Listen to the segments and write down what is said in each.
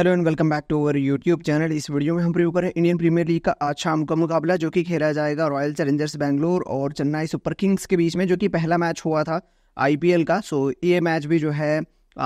hello and welcome back to our YouTube channel इस video में हम प्रयोग करें इंडियन प्रीमियर लीग का आज शाम का मुकाबला जो कि खेला जाएगा रॉयल चैलेंजर्स बैंगलोर और चेन्नई सुपर किंग्स के बीच में जो कि पहला मैच हुआ था आईपीएल का सो ये मैच भी जो है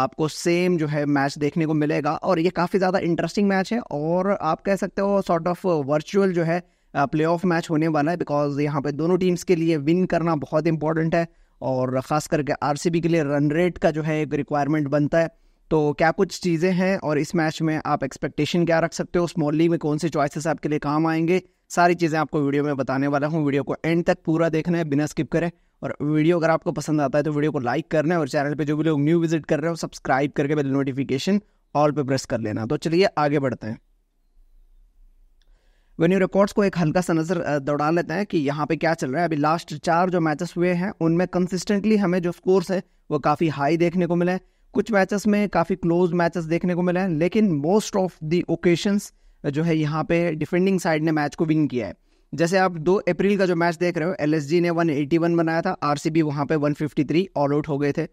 आपको सेम जो है मैच देखने को मिलेगा और ये काफ़ी ज़्यादा इंटरेस्टिंग मैच है और आप कह सकते हो सॉर्ट ऑफ वर्चुअल जो है प्ले ऑफ मैच होने वाला है बिकॉज यहाँ पर दोनों टीम्स के लिए विन करना बहुत इंपॉर्टेंट है और ख़ास करके आर के लिए रन रेट का जो है एक रिक्वायरमेंट बनता है तो क्या कुछ चीज़ें हैं और इस मैच में आप एक्सपेक्टेशन क्या रख सकते हो स्मॉल लीग में कौन से चॉइसेस आपके लिए काम आएंगे सारी चीज़ें आपको वीडियो में बताने वाला हूँ वीडियो को एंड तक पूरा देखना है बिना स्किप करें और वीडियो अगर आपको पसंद आता है तो वीडियो को लाइक करना है और चैनल पे जो भी लोग न्यू विजिट कर रहे हो सब्सक्राइब करके बेल नोटिफिकेशन ऑल पे प्रेस कर लेना तो चलिए आगे बढ़ते हैं वेन्यू रिकॉर्ड्स को एक हल्का सा नज़र दौड़ा लेते हैं कि यहाँ पे क्या चल रहा है अभी लास्ट चार जो मैचेस हुए हैं उनमें कंसिस्टेंटली हमें जो स्कोर्स है वो काफ़ी हाई देखने को मिला है कुछ मैचेस में काफ़ी क्लोज मैचेस देखने को मिले हैं लेकिन मोस्ट ऑफ द ओकेशंस जो है यहाँ पे डिफेंडिंग साइड ने मैच को विन किया है जैसे आप दो अप्रैल का जो मैच देख रहे हो एल ने 181 बनाया था आर सी वहाँ पर 153 ऑल आउट हो गए थे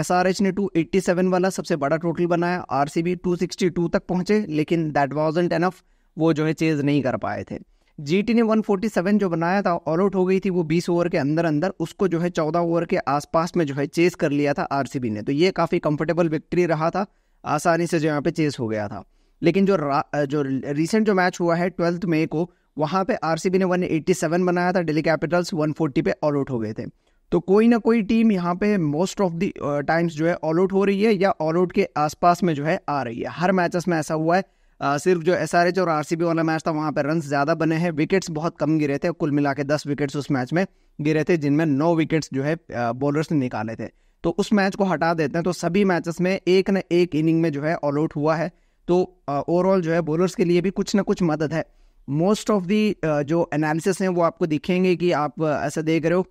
एस ने 287 वाला सबसे बड़ा टोटल बनाया आर सी 262 तक पहुँचे लेकिन दैट वॉज एनफ वो जो है चेज नहीं कर पाए थे जी ने 147 जो बनाया था ऑल आउट हो गई थी वो 20 ओवर के अंदर अंदर उसको जो है 14 ओवर के आसपास में जो है चेस कर लिया था आरसीबी ने तो ये काफ़ी कंफर्टेबल विक्ट्री रहा था आसानी से जो यहाँ पे चेस हो गया था लेकिन जो जो रिसेंट जो मैच हुआ है ट्वेल्थ मई को वहाँ पे आरसीबी ने 187 बनाया था डेली कैपिटल्स 140 पे ऑल आउट हो गए थे तो कोई ना कोई टीम यहाँ पे मोस्ट ऑफ द टाइम्स जो है ऑल आउट हो रही है या ऑल आउट के आसपास में जो है आ रही है हर मैचेस में ऐसा हुआ है सिर्फ जो एस और आर वाला मैच था वहाँ पर रन ज़्यादा बने हैं विकेट्स बहुत कम गिरे थे कुल मिला के दस विकेट्स उस मैच में गिरे थे जिनमें नौ विकेट्स जो है बॉलर्स ने निकाले थे तो उस मैच को हटा देते हैं तो सभी मैचेस में एक न एक इनिंग में जो है ऑल आउट हुआ है तो ओवरऑल जो है बॉलर्स के लिए भी कुछ ना कुछ मदद है मोस्ट ऑफ दी जो एनालिसिस हैं वो आपको दिखेंगे कि आप ऐसा देख रहे हो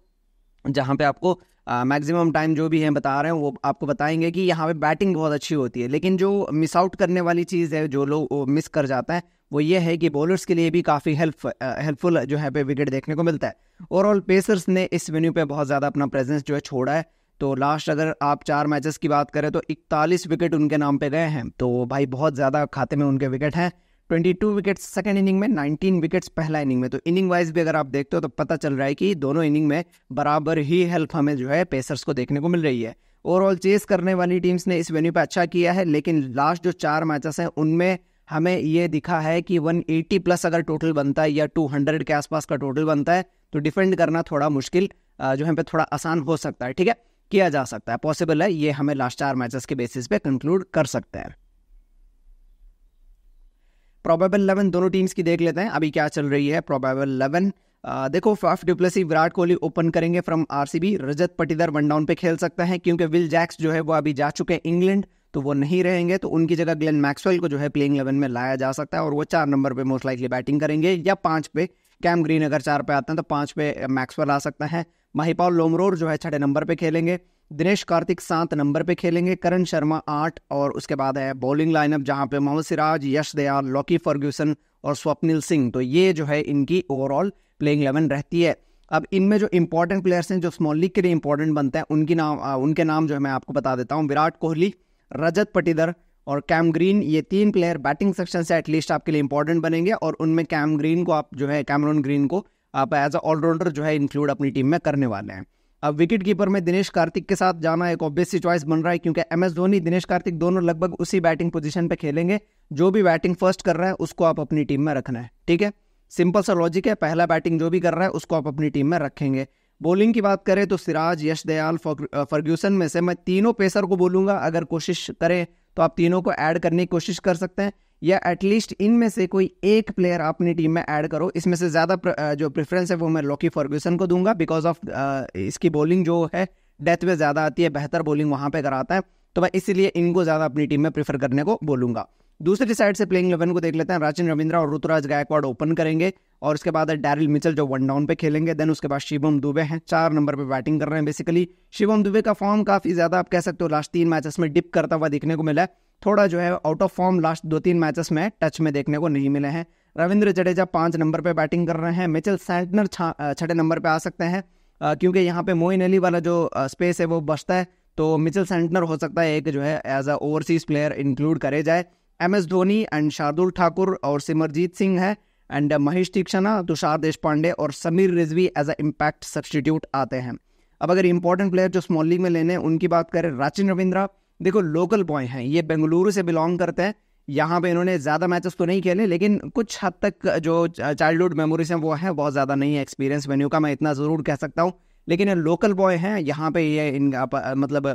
जहाँ पे आपको मैक्सिमम टाइम जो भी है बता रहे हैं वो आपको बताएंगे कि यहाँ पे बैटिंग बहुत अच्छी होती है लेकिन जो मिस आउट करने वाली चीज़ है जो लोग मिस कर जाते हैं वो ये है कि बॉलर्स के लिए भी काफ़ी हेल्प हेल्पफुल जो है पे विकेट देखने को मिलता है ओवरऑल पेसर्स ने इस वेन्यू पे बहुत ज़्यादा अपना प्रेजेंस जो है छोड़ा है तो लास्ट अगर आप चार मैचेस की बात करें तो इकतालीस विकेट उनके नाम पे गए हैं तो भाई बहुत ज़्यादा खाते में उनके विकेट हैं 22 विकेट्स सेकेंड इनिंग में 19 विकेट्स पहला इनिंग में तो इनिंग वाइज भी अगर आप देखते हो तो पता चल रहा है कि दोनों इनिंग में बराबर ही हेल्प हमें जो है पेसर्स को देखने को मिल रही है ओवरऑल चेस करने वाली टीम्स ने इस वेन्यू पर अच्छा किया है लेकिन लास्ट जो चार मैचेस हैं उनमें हमें ये दिखा है कि 180 प्लस अगर टोटल बनता है या 200 के आसपास का टोटल बनता है तो डिफेंड करना थोड़ा मुश्किल जो है पे थोड़ा आसान हो सकता है ठीक है किया जा सकता है पॉसिबल है ये हमें लास्ट चार मैचेस के बेसिस पे कंक्लूड कर सकते हैं प्रोबेबल इलेवन दोनों टीम्स की देख लेते हैं अभी क्या चल रही है प्रोबेबल इलेवन देखो Faf du Plessis Virat Kohli open करेंगे from RCB Rajat Patidar one down पे खेल सकते हैं क्योंकि विल जैक्स जो है वो अभी जा चुके हैं इंग्लैंड तो वो नहीं रहेंगे तो उनकी जगह ग्लेन मैक्सवेल को जो है प्लेइंग इलेवन में लाया जा सकता है और वो चार नंबर पे मोस्ट लाइकली बैटिंग करेंगे या पाँच पे कैम ग्रीन अगर चार पे आते हैं तो पाँच पे मैक्सवेल आ सकता है महिपाल लोमरोर जो है छठे नंबर पे खेलेंगे दिनेश कार्तिक सात नंबर पे खेलेंगे करण शर्मा आठ और उसके बाद है बॉलिंग लाइनअप जहां पे मोहम्मद सिराज यश दयाल लॉकी फर्ग्यूसन और स्वप्निल सिंह तो ये जो है इनकी ओवरऑल प्लेइंग इलेवन रहती है अब इनमें जो इंपॉर्टेंट प्लेयर्स हैं जो स्मॉल लीग के लिए इंपॉर्टेंट बनते हैं उनकी नाम उनके नाम जो है मैं आपको बता देता हूँ विराट कोहली रजत पटीदर और कैम ग्रीन ये तीन प्लेयर बैटिंग सेक्शन से एटलीस्ट आपके लिए इंपॉर्टेंट बनेंगे और उनमें कैम ग्रीन को आप जो है कैमरोन ग्रीन को आप एज अ ऑलराउंडर जो है इंक्लूड अपनी टीम में करने वाले हैं अब विकेट कीपर में दिनेश कार्तिक के साथ जाना एक ऑब्वियस सी चॉइस बन रहा है क्योंकि एम एस धोनी दिनेश कार्तिक दोनों लगभग उसी बैटिंग पोजीशन पे खेलेंगे जो भी बैटिंग फर्स्ट कर रहा है उसको आप अपनी टीम में रखना है ठीक है सिंपल सा लॉजिक है पहला बैटिंग जो भी कर रहा है उसको आप अपनी टीम में रखेंगे बॉलिंग की बात करें तो सिराज यश दयाल फर्ग्यूसन में से मैं तीनों पेसर को बोलूंगा अगर कोशिश करें तो आप तीनों को ऐड करने की कोशिश कर सकते हैं या एटलीस्ट इनमें से कोई एक प्लेयर अपनी टीम में ऐड करो इसमें से ज़्यादा जो प्रेफरेंस है वो मैं लॉकी फर्ग्यूसन को दूंगा बिकॉज ऑफ इसकी बॉलिंग जो है डेथ में ज़्यादा आती है बेहतर बॉलिंग वहाँ पे कराता है तो मैं इसीलिए इनको ज़्यादा अपनी टीम में प्रेफर करने को बोलूँगा दूसरी साइड से प्लेइंग इलेवन को देख लेते हैं राजन रविंद्रा और ऋतुराज गायकवाड़ ओपन करेंगे और उसके बाद डैरिल मिचल जो वन डाउन पे खेलेंगे देन उसके बाद शिवम दुबे हैं चार नंबर पे बैटिंग कर रहे हैं बेसिकली शिवम दुबे का फॉर्म काफ़ी ज़्यादा आप कह सकते हो लास्ट तीन मैचेस में डिप करता हुआ देखने को मिला है थोड़ा जो है आउट ऑफ फॉर्म लास्ट दो तीन मैचेस में टच में देखने को नहीं मिले हैं रविंद्र जडेजा पाँच नंबर पर बैटिंग कर रहे हैं मिचल सैटनर छठे नंबर पर आ सकते हैं क्योंकि यहाँ पे मोइन अली वाला जो स्पेस है वो बचता है तो मिचल सेंटनर हो सकता है एक जो है as a overseas player include करे जाए M S Dhoni and Shardul Thakur और सिमरजीत सिंह है एंड महेश तीक्षणा तुषार देश पांडे और Sameer Rizvi as a impact substitute आते हैं अब अगर इंपॉर्टेंट प्लेयर जो स्मॉल लीग में लेने उनकी बात करें राचिन रविंद्रा देखो लोकल बॉय हैं ये बेंगलुरु से बिलोंग करते हैं यहाँ पे इन्होंने ज़्यादा मैचेस तो नहीं खेले लेकिन कुछ हद तक जो चाइल्डहुड मेमोरीज हैं वो हैं बहुत ज़्यादा नहीं है एक्सपीरियंस वेन्यू का मैं इतना ज़रूर कह सकता हूँ लेकिन लोकल बॉय हैं यहाँ पे ये इन मतलब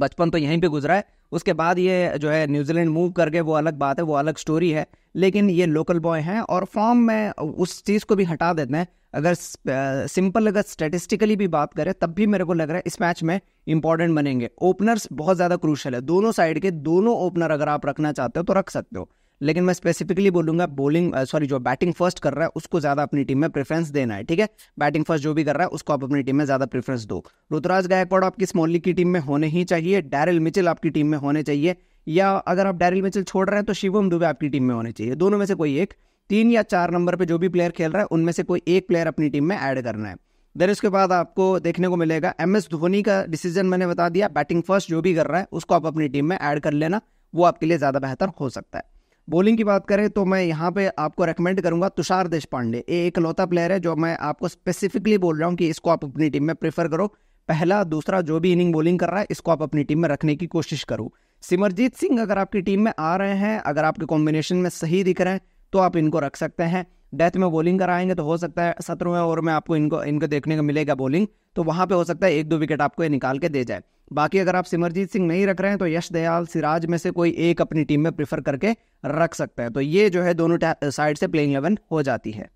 बचपन तो यहीं पे गुजरा है उसके बाद ये जो है न्यूजीलैंड मूव कर गए वो अलग बात है वो अलग स्टोरी है लेकिन ये लोकल बॉय हैं और फॉर्म में उस चीज़ को भी हटा देते हैं अगर सिंपल अगर स्टेटिस्टिकली भी बात करें तब भी मेरे को लग रहा है इस मैच में इंपॉर्टेंट बनेंगे ओपनर्स बहुत ज़्यादा क्रूशल है दोनों साइड के दोनों ओपनर अगर आप रखना चाहते हो तो रख सकते हो लेकिन मैं स्पेसिफिकली बोलूंगा बॉलिंग सॉरी uh, जो बैटिंग फर्स्ट कर रहा है उसको ज़्यादा अपनी टीम में प्रेफरेंस देना है ठीक है बैटिंग फर्स्ट जो भी कर रहा है उसको आप अपनी टीम में ज़्यादा प्रेफरेंस दो रुतराज गायकवाड़ आपकी स्मॉल की टीम में होने ही चाहिए डैरिल मिचिल आपकी टीम में होने चाहिए या अगर आप डैरिल मिचिल छोड़ रहे हैं तो शिवम दुबे आपकी टीम में होने चाहिए दोनों में से कोई एक तीन या चार नंबर पर जो भी प्लेयर खेल रहा है उनमें से कोई एक प्लेयर अपनी टीम में ऐड करना है देन उसके बाद आपको देखने को मिलेगा एम एस धोनी का डिसीजन मैंने बता दिया बैटिंग फर्स्ट जो भी कर रहा है उसको आप अपनी टीम में ऐड कर लेना वो आपके लिए ज़्यादा बेहतर हो सकता है बॉलिंग की बात करें तो मैं यहाँ पे आपको रेकमेंड करूंगा तुषार देश पांडे ये एक लौता प्लेयर है जो मैं आपको स्पेसिफिकली बोल रहा हूँ कि इसको आप अपनी टीम में प्रेफर करो पहला दूसरा जो भी इनिंग बॉलिंग कर रहा है इसको आप अपनी टीम में रखने की कोशिश करो सिमरजीत सिंह अगर आपकी टीम में आ रहे हैं अगर आपके कॉम्बिनेशन में सही दिख रहे हैं तो आप इनको रख सकते हैं डेथ में बॉलिंग कराएंगे तो हो सकता है सत्रहवें ओवर में आपको इनको इनको देखने को मिलेगा बॉलिंग तो वहाँ पे हो सकता है एक दो विकेट आपको ये निकाल के दे जाए बाकी अगर आप सिमरजीत सिंह नहीं रख रहे हैं तो यश दयाल सिराज में से कोई एक अपनी टीम में प्रिफर करके रख सकते हैं तो ये जो है दोनों साइड से प्लेइंग इलेवन हो जाती है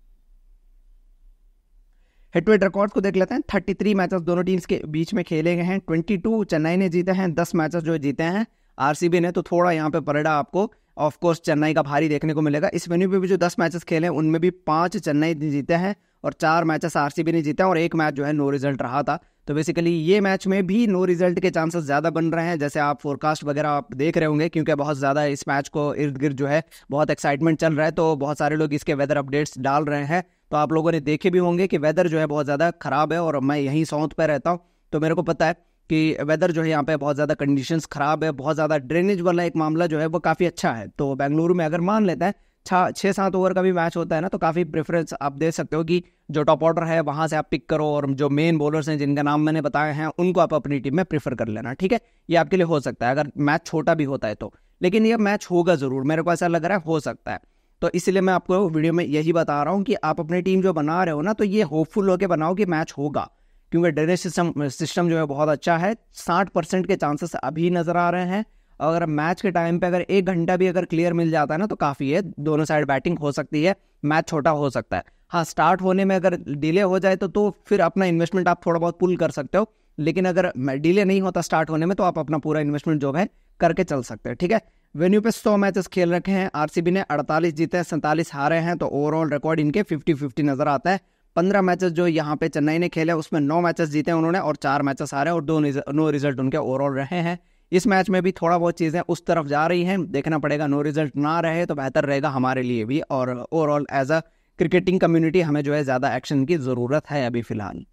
हेटवेट रिकॉर्ड को देख लेते हैं थर्टी थ्री मैचेस दोनों टीम्स के बीच में खेले गए हैं ट्वेंटी टू चेन्नई ने जीते हैं दस मैचेस जो जीते हैं आरसीबी ने तो थोड़ा यहाँ पे परेडा आपको ऑफकोर्स चेन्नई का भारी देखने को मिलेगा इस वेन्यू पे भी जो दस मैचेस खेले हैं उनमें भी पाँच चेन्नई ने जीते हैं और चार मैचेस आरसीबी ने जीते हैं और एक मैच जो है नो रिजल्ट रहा था तो बेसिकली ये मैच में भी नो रिजल्ट के चांसेस ज़्यादा बन रहे हैं जैसे आप फोरकास्ट वगैरह आप देख रहे होंगे क्योंकि बहुत ज़्यादा इस मैच को इर्द गिर्द जो है बहुत एक्साइटमेंट चल रहा है तो बहुत सारे लोग इसके वेदर अपडेट्स डाल रहे हैं तो आप लोगों ने देखे भी होंगे कि वेदर जो है बहुत ज़्यादा ख़राब है और मैं यहीं सौंत पर रहता हूँ तो मेरे को पता है कि वेदर जो है यहाँ पे बहुत ज़्यादा कंडीशंस ख़राब है बहुत ज़्यादा ड्रेनेज वाला एक मामला जो है वो काफ़ी अच्छा है तो बेंगलुरु में अगर मान लेते हैं छः छः सात ओवर का भी मैच होता है ना तो काफ़ी प्रेफरेंस आप दे सकते हो कि जो टॉप ऑर्डर है वहाँ से आप पिक करो और जो मेन बॉलर्स हैं जिनका नाम मैंने बताया है उनको आप अपनी टीम में प्रेफर कर लेना ठीक है ये आपके लिए हो सकता है अगर मैच छोटा भी होता है तो लेकिन ये मैच होगा ज़रूर मेरे को ऐसा लग रहा है हो सकता है तो इसलिए मैं आपको वीडियो में यही बता रहा हूँ कि आप अपनी टीम जो बना रहे हो ना तो ये होपफुल होकर बनाओ कि मैच होगा क्योंकि ड्रेनेज सिस्टम सिस्टम जो है बहुत अच्छा है साठ परसेंट के चांसेस अभी नज़र आ रहे हैं अगर मैच के टाइम पे अगर एक घंटा भी अगर क्लियर मिल जाता है ना तो काफ़ी है दोनों साइड बैटिंग हो सकती है मैच छोटा हो सकता है हाँ स्टार्ट होने में अगर डिले हो जाए तो तो फिर अपना इन्वेस्टमेंट आप थोड़ा बहुत पुल कर सकते हो लेकिन अगर डिले नहीं होता स्टार्ट होने में तो आप अपना पूरा इन्वेस्टमेंट जो है करके चल सकते हैं ठीक है वेन्यू पे सौ मैचेस खेल रखे हैं आरसीबी ने 48 जीते हैं सैंतालीस हारे हैं तो ओवरऑल रिकॉर्ड इनके 50-50 नजर आता है पंद्रह मैचेस जो यहाँ पे चेन्नई ने खेले उसमें नौ मैचेस जीते उन्होंने और चार मैचेस हारे और दो नो रिजल्ट उनके ओवरऑल रहे हैं इस मैच में भी थोड़ा बहुत चीज़ें उस तरफ जा रही हैं देखना पड़ेगा नो रिजल्ट ना रहे तो बेहतर रहेगा हमारे लिए भी और overall as a cricketing community हमें जो है ज़्यादा एक्शन की ज़रूरत है अभी फ़िलहाल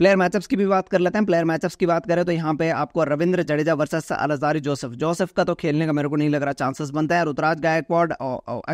प्लेयर मैचअप्स की भी बात कर लेते हैं प्लेयर मैचअप्स की बात करें तो यहाँ पे आपको Ravindra Jadeja versus Alzarri Joseph Joseph का तो खेलने का मेरे को नहीं लग रहा चांसेस बनता है रुतराज गायकवाड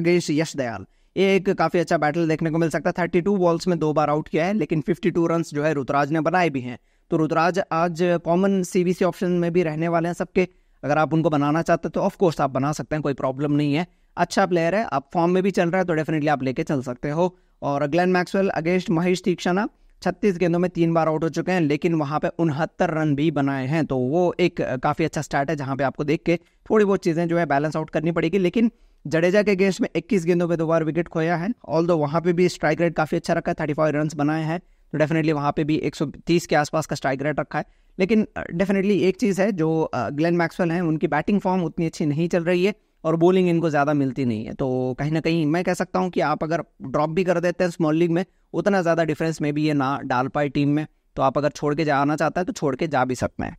अगेंस्ट यश दयाल ये एक काफ़ी अच्छा बैटल देखने को मिल सकता है थर्टी टू बॉल्स में दो बार आउट किया है लेकिन फिफ्टी टू रन जो है रुतराज ने बनाए भी हैं तो रुतराज आज कॉमन सीबीसी ऑप्शन में भी रहने वाले हैं सबके अगर आप उनको बनाना चाहते तो ऑफकोर्स आप बना सकते हैं कोई प्रॉब्लम नहीं है अच्छा प्लेयर है आप फॉर्म में भी चल रहा है तो डेफिनेटली आप लेके चल सकते हो और Glenn Maxwell against Maheesh Theekshana छत्तीस गेंदों में तीन बार आउट हो चुके हैं लेकिन वहाँ पे उनहत्तर रन भी बनाए हैं तो वो एक काफ़ी अच्छा स्टार्ट है जहाँ पे आपको देख के थोड़ी बहुत चीज़ें जो है बैलेंस आउट करनी पड़ेगी लेकिन जडेजा के गेस्ट में 21 गेंदों पे दो बार विकेट खोया है ऑल दो वहाँ पे भी स्ट्राइक रेट काफ़ी अच्छा रखा है थर्टी फाइव रन बनाए हैं तो डेफिनेटली वहाँ पे भी 130 के आसपास का स्ट्राइक रेट रखा है लेकिन डेफिनेटली एक चीज़ है जो ग्लेन मैक्सवेल हैं उनकी बैटिंग फॉर्म उतनी अच्छी नहीं चल रही है और बॉलिंग इनको ज़्यादा मिलती नहीं है तो कहीं ना कहीं मैं कह सकता हूँ कि आप अगर ड्रॉप भी कर देते हैं स्मॉल लीग में उतना ज़्यादा डिफरेंस में भी ये ना डाल पाए टीम में तो आप अगर छोड़ के जाना चाहते हैं तो छोड़ के जा भी सकते हैं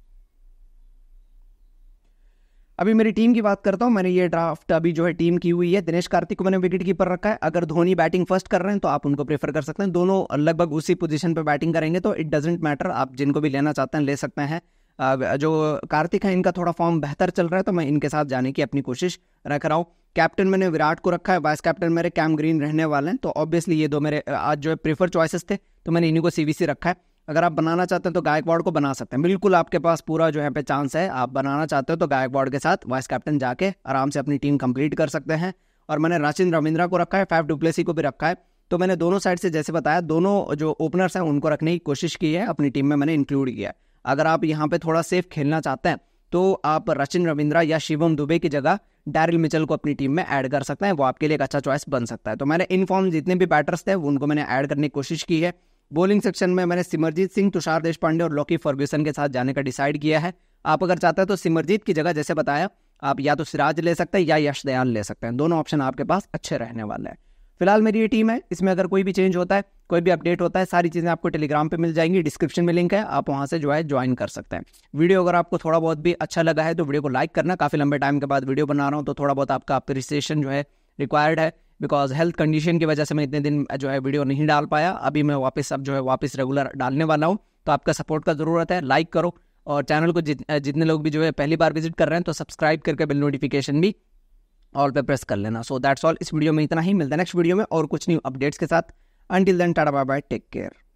अभी मेरी टीम की बात करता हूँ मैंने ये ड्राफ्ट अभी जो है टीम की हुई है दिनेश कार्तिक को मैंने विकेट कीपर रखा है अगर धोनी बैटिंग फर्स्ट कर रहे हैं तो आप उनको प्रेफर कर सकते हैं दोनों लगभग उसी पोजीशन पर बैटिंग करेंगे तो इट डजेंट मैटर आप जिनको भी लेना चाहते हैं ले सकते हैं जो कार्तिक है इनका थोड़ा फॉर्म बेहतर चल रहा है तो मैं इनके साथ जाने की अपनी कोशिश रख रहा हूँ कैप्टन मैंने विराट को रखा है वाइस कैप्टन मेरे कैम ग्रीन रहने वाले हैं तो ऑब्वियसली ये दो मेरे आज जो है प्रेफर चॉइसेस थे तो मैंने इन्हीं को सी रखा है अगर आप बनाना चाहते हैं तो गायकवाड़ को बना सकते हैं बिल्कुल आपके पास पूरा जो है पे चांस है आप बनाना चाहते हो तो गायकवाड़ के साथ वाइस कैप्टन जाके आराम से अपनी टीम कंप्लीट कर सकते हैं और मैंने राचिन रविंद्रा को रखा है फैफ डुप्लेसी को भी रखा है तो मैंने दोनों साइड से जैसे बताया दोनों जो ओपनर्स हैं उनको रखने की कोशिश की है अपनी टीम में मैंने इंक्लूड किया है अगर आप यहाँ पे थोड़ा सेफ खेलना चाहते हैं तो आप रचिन रविंद्रा या शिवम दुबे की जगह डैरिल मिचल को अपनी टीम में ऐड कर सकते हैं वो आपके लिए एक अच्छा चॉइस बन सकता है तो मैंने इनफॉर्म जितने भी बैटर्स थे उनको मैंने ऐड करने की कोशिश की है बॉलिंग सेक्शन में मैंने सिमरजीत सिंह तुषार देश पांडे और लॉकी फर्ग्यूसन के साथ जाने का डिसाइड किया है आप अगर चाहते हैं तो सिमरजीत की जगह जैसे बताया आप या तो सिराज ले सकते हैं या यश दयाल ले सकते हैं दोनों ऑप्शन आपके पास अच्छे रहने वाले हैं फिलहाल मेरी ये टीम है इसमें अगर कोई भी चेंज होता है कोई भी अपडेट होता है सारी चीज़ें आपको टेलीग्राम पे मिल जाएंगी डिस्क्रिप्शन में लिंक है आप वहाँ से जो है ज्वाइन कर सकते हैं वीडियो अगर आपको थोड़ा बहुत भी अच्छा लगा है तो वीडियो को लाइक करना काफ़ी लंबे टाइम के बाद वीडियो बना रहा हूँ तो थोड़ा बहुत आपका अप्रिसिएशन जो है रिक्वायर्ड है बिकॉज हेल्थ कंडीशन की वजह से मैं इतने दिन जो है वीडियो नहीं डाल पाया अभी मैं वापस अब जो है वापस रेगुलर डालने वाला हूँ तो आपका सपोर्ट का ज़रूरत है लाइक करो और चैनल को जित, जितने लोग भी जो है पहली बार विजिट कर रहे हैं तो सब्सक्राइब करके बिल नोटिफिकेशन भी ऑल पे प्रेस कर लेना सो दैट्स ऑल इस वीडियो में इतना ही मिलता है नेक्स्ट वीडियो में और कुछ न्यू अपडेट्स के साथ until then tata bye bye take care